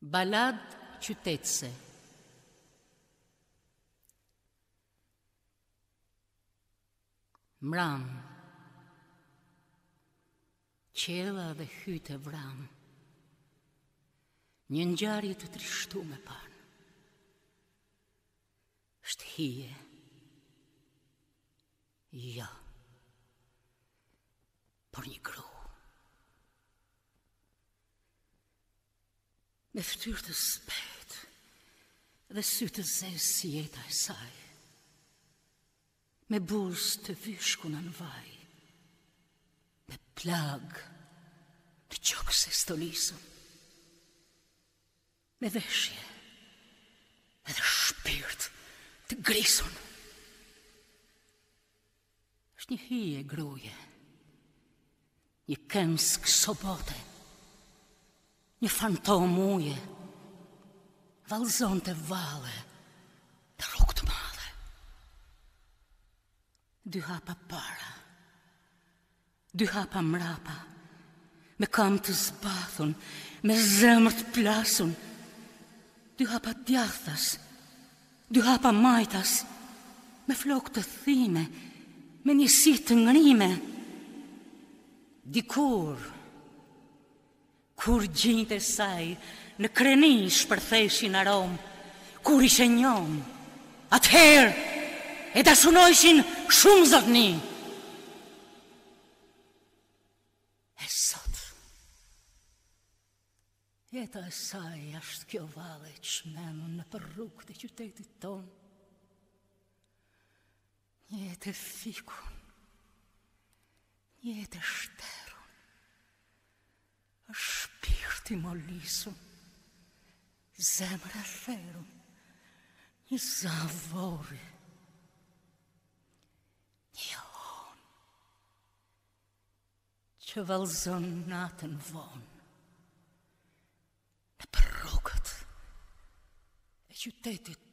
Balad qytetse Mram Qela dhe hyte vram Një njarje të trishtu me pan Shtë hije Ja jo. Ja me ftyrë të spet dhe sy të zezë si jeta e saj me buzë të vyshku në në vaj me plagë të qokë se stolisëm me veshje edhe shpirt të grisën është një hije gruje një kënsë kësobotën Një fantom uje Valzon të vale Të rukë të madhe Dy hapa para Dy hapa mrapa Me kam të zbathun Me zemër të plasun Dy hapa djathas Dy hapa majtas Me flok të thime Me njësit të ngrime Dikur Dikur Kur gjinit e saj në kreni shpërtheshin arom, kur ishe njom, atëherë e të sunojshin shumë zotni. E sot, jeta e saj është kjo vale qmenu në përruk të qytetit tonë, Një e të fikun, një e të ti më lisu Zemre feru Një zavori Një hon Që valzon natën von Në përrokët E qytetit